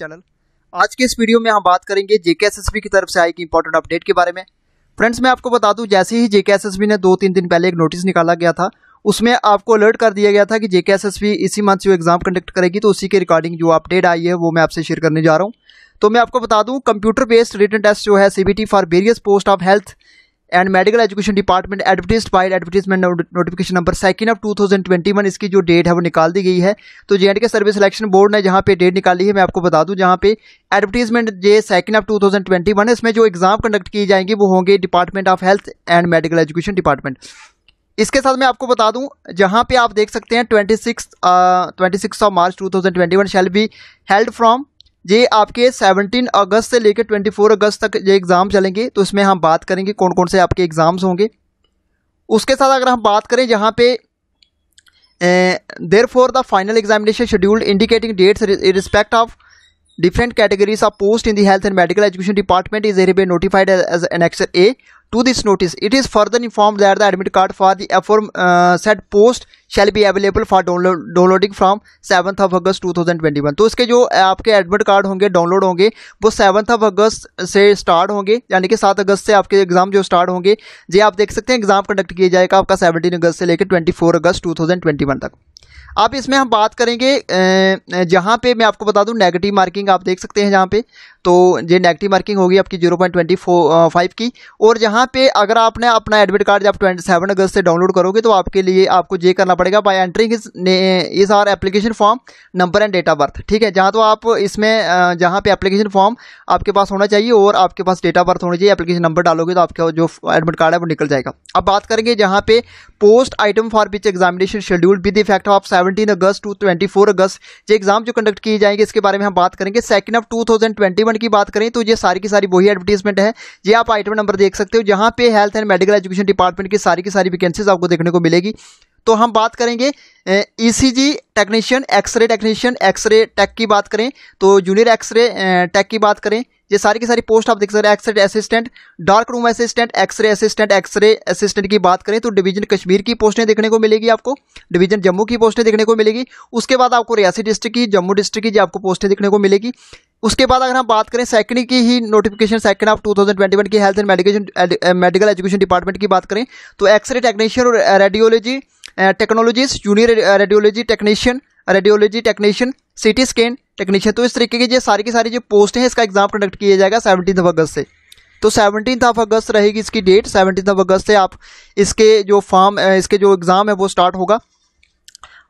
channel आज के इस वीडियो में हम बात करेंगे जेके की तरफ से आई की इंपॉर्टेंट अपडेट के बारे में फ्रेंड्स मैं आपको बता दूं जैसे ही जेके ने दो तीन दिन पहले एक नोटिस निकाला गया था उसमें आपको अलर्ट कर दिया गया था कि जेके इसी मंथ से एग्जाम कंडक्ट करेगी तो उसी के रिकॉर्डिंग जो अपडेट आई है वो मैं आपसे शेयर करने जा रहा हूँ तो मैं आपको बता दूँ कंप्यूटर बेस्ड रिटर्न टेस्ट जो है CBT for various post of health and medical education department advertise file advertisement notification number second of 2021 इसकी जो डेट है वो निकाल दी गई है तो J and K service selection board ने जहाँ पे डेट निकाली है मैं आपको बता दूँ जहाँ पे एडवर्टीजमेंट जे सेकंड ऑफ 2021 इसमें जो एग्जाम कंडक्ट की जाएंगी वो होंगे department of health and medical education department इसके साथ मैं आपको बता दूं जहां पे आप देख सकते हैं 26 twenty six of March 2021 shall be held from ये आपके 17 अगस्त से लेकर 24 अगस्त तक ये एग्ज़ाम चलेंगे तो इसमें हम बात करेंगे कौन कौन से आपके एग्ज़ाम्स होंगे उसके साथ अगर हम बात करें यहाँ पे there for the final examination scheduled indicating dates respect of different categories of post in the health and medical education department is hereby notified as annexure A to this notice it is further informed that the admit card for the aforesaid uh, post shall be available for download downloading from 7th of August one तो इसके जो आपके admit card होंगे download होंगे वो seventh of अगस्त से start होंगे यानी कि सात अगस्त से आपके एग्जाम जो स्टार्ट होंगे जी आप देख सकते हैं एग्जाम कंडक्ट किया जाएगा आपका सेवनटीन अगस्त से लेकर ट्वेंटी फोर अगस्त टू थाउजेंड ट्वेंटी वन तक अब इसमें हम बात करेंगे जहाँ पे मैं आपको बता दूँ नेगेटिव मार्किंग आप देख सकते हैं जहाँ पे तो ये नेगेटिव मार्किंग होगी आपकी जीरो पॉइंट ट्वेंटी फाइव की और जहाँ पे अगर आपने अपना एडमिट कार्ड जब ट्वेंटी सेवन अगस्त से डाउनलोड करोगे तो आपके लिए आपको ये करना पड़ेगा by entering is our application form number and date of birth ठीक है जहाँ तो आप इसमें जहाँ पे एप्लीकेशन फॉर्म आपके पास होना चाहिए और आपके पास डेट ऑफ बर्थ होना चाहिए एप्लीकेशन नंबर डालोगे तो आपका जो एडमिट कार्ड है वो निकल जाएगा अब बात करेंगे जहाँ पे post item for which examination schedule with effect of seven seventeen August to twenty four August जो एग्जाम जो कंडक्ट किए जाएंगे इसके बारे में हम बात करेंगे second of two thousand twenty one की बात करें तो ये सारी की सारी वही एडवर्टीजमेंट है ये आप आइटम नंबर देख सकते हो जहाँ पे health and medical education department की सारी की सारी वैकेंसीज आपको देखने को मिलेगी तो हम बात करेंगे ECG technician x-ray technician x-ray tech की बात करें तो जूनियर एक्सरे टेक की बात करें ये सारी की सारी पोस्ट आप देख सकते हैं x-ray assistant dark room assistant x-ray assistant x-ray assistant की बात करें तो डिवीजन कश्मीर की पोस्टें देखने को मिलेगी आपको डिवीजन जम्मू की पोस्टें देखने को मिलेगी उसके बाद आपको रियासी डिस्ट्रिक्ट की जम्मू डिस्ट्रिक्ट की आपको पोस्टें देखने को मिलेगी उसके बाद अगर हम बात करें सेकंड की ही नोटिफिकेशन सेकंड ऑफ 2021 की health and medication medical education department की बात करें तो एक्सरे टेक्नीशियन और radiology technologies junior radiology technician radiology technician C T scan technician तो इस तरीके की जो सारी की सारी जो पोस्ट हैं इसका एग्जाम कंडक्ट किया जाएगा सेवनटीन ऑफ अगस्त से तो सेवनटीन ऑफ अगस्त रहेगी इसकी डेट सेवनटीन ऑफ अगस्त से आप इसके जो फॉर्म इसके जो एग्ज़ाम है वो स्टार्ट होगा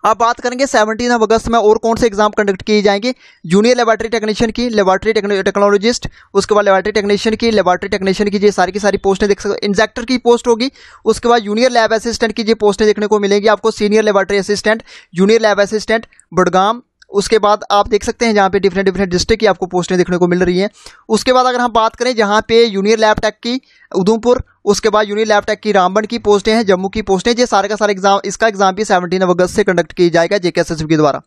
आप बात करेंगे सेवनटीन ऑफ अगस्त में और कौन से एग्जाम कंडक्ट किए जाएंगे जूनियर लेबॉरेटरी टेक्नीशियन की लेबॉरेटरी टेक्नोलॉजिस्ट उसके बाद लेबॉरेटरी टेक्नीशियन की लेबॉरेटरी टेक्नीशियन की ये सारी की सारी पोस्टें देख सकते इंजेक्टर की पोस्ट होगी उसके बाद जूनियर लैब असिस्टेंट की ये पोस्टें देखने को मिलेंगी आपको senior laboratory assistant junior lab assistant Budgam उसके बाद आप देख सकते हैं जहाँ पे डिफरेंट डिफरेंट डिस्ट्रिक्ट की आपको पोस्टें देखने को मिल रही हैं उसके बाद अगर हम बात करें जहाँ पे यूनियर लैब टेक की उधमपुर उसके बाद यूनियर लैब टेक की रामबन की पोस्टें हैं जम्मू की पोस्टें ये सारे का सारा एग्जाम इसका एग्जाम भी सेवनटीन अगस्त से कंडक्ट किया जाएगा जेके के द्वारा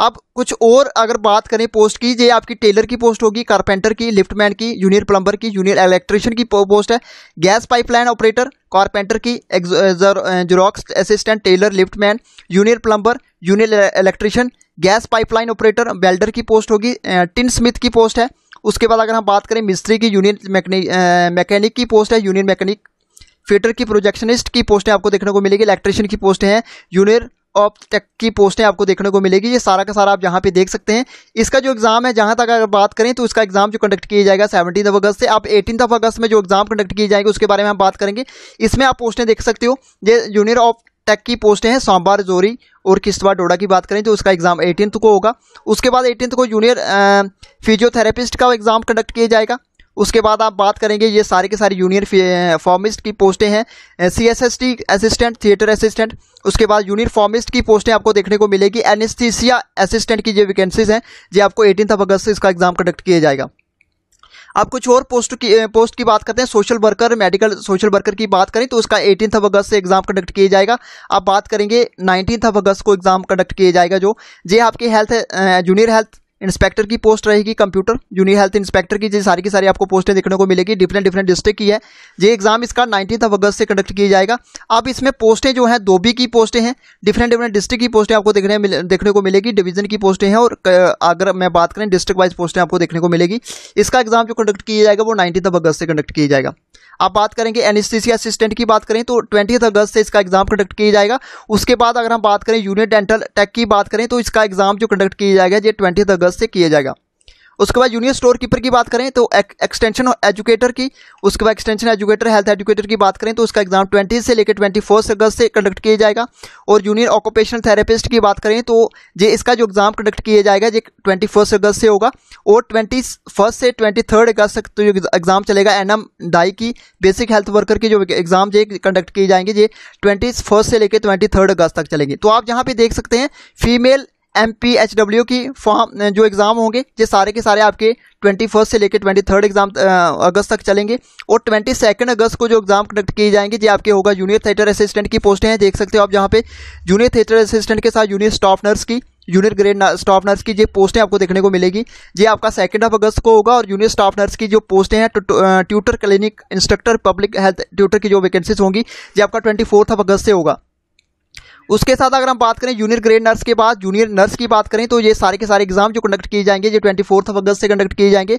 अब कुछ और अगर बात करें पोस्ट की ये आपकी टेलर की पोस्ट होगी कारपेंटर की लिफ्टमैन की जूनियर प्लम्बर की जूनियर इलेक्ट्रिशियन की पोस्ट है गैस पाइपलाइन ऑपरेटर कारपेंटर की xerox assistant tailor liftman junior plumber junior electrician gas pipeline operator welder की पोस्ट होगी टिन eh, स्मिथ की पोस्ट है उसके बाद अगर हम बात करें मिस्त्री की यूनियन मैकेनिक eh, की पोस्ट है यूनियन मैकेनिक फिटर की प्रोजेक्शनिस्ट की पोस्टें आपको देखने को मिलेगी इलेक्ट्रिशियन की पोस्टें हैं जूनियर ऑफ टेक की पोस्टें आपको देखने को मिलेगी ये सारा का सारा आप यहाँ पे देख सकते हैं इसका जो एग्ज़ाम है जहाँ तक अगर बात करें तो इसका एग्ज़ाम जो कंडक्ट किया जाएगा सेवनटीन अगस्त से आप एटीन अगस्त में जो एग्ज़ाम कंडक्ट किए जाएंगे उसके बारे में हम बात करेंगे इसमें आप पोस्टें देख सकते हो ये जूनियर ऑफ टेक की पोस्टें हैं सोमवार जोरी और किश्तवा डोडा की बात करें तो उसका एग्ज़ाम एटीनथ को होगा उसके बाद एटीनथ को जूनियर फिजियोथेरेपिस्ट का एग्ज़ाम कंडक्ट किया जाएगा उसके बाद आप बात करेंगे ये सारे के सारी यूनियन फॉर्मिस्ट की पोस्टें हैं C S S T assistant theatre assistant उसके बाद फॉर्मिस्ट की पोस्टें आपको देखने को मिलेगी एनेस्थीसिया असिस्टेंट की जो वैकेंसीज हैं जो आपको एटीन अगस्त से इसका एग्जाम कंडक्ट किया जाएगा आप कुछ और पोस्ट की पोस्ट की बात करते हैं social worker medical social worker की बात करें तो उसका एटीन अगस्त से एग्जाम कंडक्ट किया जाएगा आप बात करेंगे नाइनटीन अगस्त को एग्जाम कंडक्ट किया जाएगा जो ये आपके हेल्थ जूनियर हेल्थ इंस्पेक्टर की पोस्ट रहेगी कंप्यूटर जूनियर हेल्थ इंस्पेक्टर की जी सारी की सारी आपको पोस्टें देखने को मिलेगी डिफरेंट डिफरेंट डिस्ट्रिक्ट की है ये एग्जाम इसका नाइनटीन अगस्त से कंडक्ट किया जाएगा अब इसमें पोस्टें जो हैं धोबी की पोस्टें हैं डिफरेंट डिफरेंट डिस्ट्रिक्ट की पोस्टें आपको देखने देखने को मिलेगी डिवीजन की पोस्टें हैं और अगर मैं बात करें डिस्ट्रिक्ट वाइज पोस्टें आपको देखने को मिलेगी इसका एग्जाम जो कंडक्ट किया जाएगा वो नाइनटीन अगस्त से कंडक्ट किया जाएगा अब बात करेंगे एनिस्थिसिया असिस्टेंट की बात करें तो ट्वेंटी अगस्त से इसका एग्जाम कंडक्ट किया जाएगा उसके बाद अगर हम बात करें यूनिट डेंटल टेक की बात करें तो इसका एग्जाम जो कंडक्ट किया जाएगा ये ट्वेंटी अगस्त से किया जाएगा उसके बाद यूनियन स्टोर कीपर की बात करें तो एक्सटेंशन एजुकेटर की उसके बाद एक्सटेंशन एजुकेटर हेल्थ एजुकेटर की बात करें तो उसका एग्जाम ट्वेंटी से लेकर ट्वेंटी फोर्थ अगस्त से कंडक्ट किया जाएगा और यूनियन ऑक्यूपेशनल थेरेपिस्ट की बात करें तो ये इसका जो एग्जाम कंडक्ट किया जाएगा ये ट्वेंटी फर्स्ट अगस्त से होगा और ट्वेंटी फर्स्ट से ट्वेंटी थर्ड अगस्त तक तो जो एग्जाम चलेगा एन डाई की बेसिक हेल्थ वर्कर की जो एग्जाम ये कंडक्ट किए जाएंगे ये ट्वेंटी फर्स्ट से लेकर ट्वेंटी थर्ड अगस्त तक चलेंगे तो आप यहाँ पर देख सकते हैं female M P H W की फॉर्म जो एग्ज़ाम होंगे ये सारे के सारे आपके ट्वेंटी फर्स्ट से लेकर ट्वेंटी थर्ड एग्जाम अगस्त तक चलेंगे और ट्वेंटी सेकेंड अगस्त को जो एग्ज़ाम कंडक्ट किए जाएंगे ये आपके होगा जूनियर थिएटर असिस्टेंट की पोस्टें हैं देख सकते हो आप जहाँ पे जूनियर थिएटर असिस्टेंट के साथ जूनियर स्टाफ नर्स की जूनियर ग्रेड स्टाफ नर्स की जो पोस्टें आपको देखने को मिलेगी ये आपका सेकेंड ऑफ अगस्त को होगा और जूनियर स्टाफ नर्स की जो पोस्टें हैं tutor clinic instructor public health tutor की जो वैकेंसीज होंगी ये आपका ट्वेंटी फोर्थ ऑफ अगस्त से होगा उसके साथ अगर हम बात करें जूनियर ग्रेड नर्स के बाद जूनियर नर्स की बात करें तो ये सारे के सारे एग्जाम जो कंडक्ट किए जाएंगे ये ट्वेंटी फोर्थ ऑफ अगस्त से कंडक्ट किए जाएंगे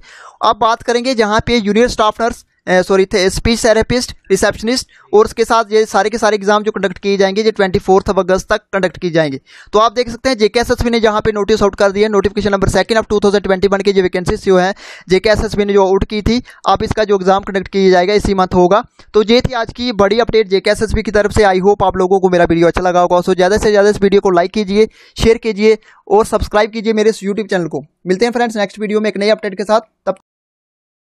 अब बात करेंगे जहाँ पे junior staff nurse sorry the speech therapist receptionist और उसके साथ ये सारे के सारे एग्जाम जो कंडक्ट किए जाएंगे ये ट्वेंटी फोर्थ ऑफ अगस्त तक कंडक्ट किए जाएंगे तो आप देख सकते हैं जेके एस एस ने जहाँ पे नोटिस आउट कर दिया notification number second of two thousand twenty one की जो वैकेंसी जो है जेके एस ने जो आउट की थी आप इसका जो एग्जाम कंडक्ट किया जाएगा इसी मंथ होगा तो ये थी आज की बड़ी अपडेट जेके एस की तरफ से आई होप आप लोगों को मेरा वीडियो अच्छा लगा होगा सो ज़्यादा से ज़्यादा इस वीडियो को लाइक कीजिए शेयर कीजिए और सब्सक्राइब कीजिए मेरे इस यूट्यूब चैनल को मिलते हैं फ्रेंड्स नेक्स्ट वीडियो में एक नई अपडेट के साथ तब